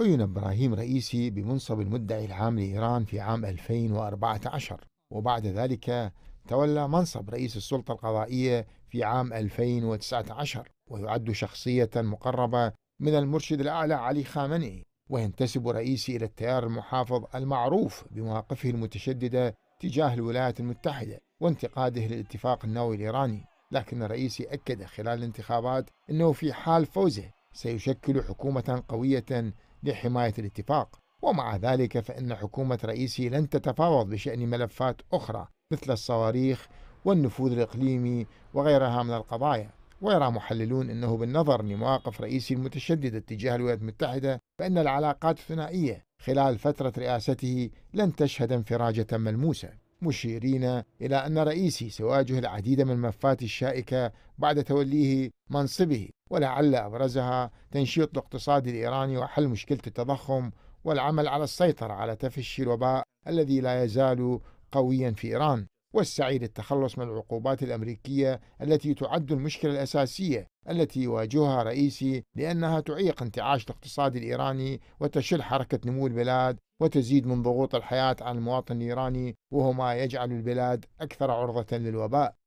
عين إبراهيم رئيسي بمنصب المدعي العام لإيران في عام 2014 وبعد ذلك تولى منصب رئيس السلطة القضائية في عام 2019 ويعد شخصية مقربة من المرشد الأعلى علي خامنئي وينتسب رئيسي إلى التيار المحافظ المعروف بمواقفه المتشددة تجاه الولايات المتحدة وانتقاده للاتفاق النووي الإيراني لكن رئيسي أكد خلال الانتخابات أنه في حال فوزه سيشكل حكومة قوية لحماية الاتفاق ومع ذلك فإن حكومة رئيسي لن تتفاوض بشأن ملفات أخرى مثل الصواريخ والنفوذ الإقليمي وغيرها من القضايا ويرى محللون أنه بالنظر لمواقف رئيسي المتشددة تجاه الولايات المتحدة فإن العلاقات الثنائية خلال فترة رئاسته لن تشهد انفراجة ملموسة مشيرين إلى أن رئيسي سيواجه العديد من الملفات الشائكة بعد توليه منصبه ولعل أبرزها تنشيط الاقتصاد الإيراني وحل مشكلة التضخم والعمل على السيطرة على تفشي الوباء الذي لا يزال قويا في إيران والسعي للتخلص من العقوبات الأمريكية التي تعد المشكلة الأساسية التي يواجهها رئيسي لأنها تعيق انتعاش الاقتصاد الإيراني وتشل حركة نمو البلاد وتزيد من ضغوط الحياة على المواطن الإيراني وهو ما يجعل البلاد أكثر عرضة للوباء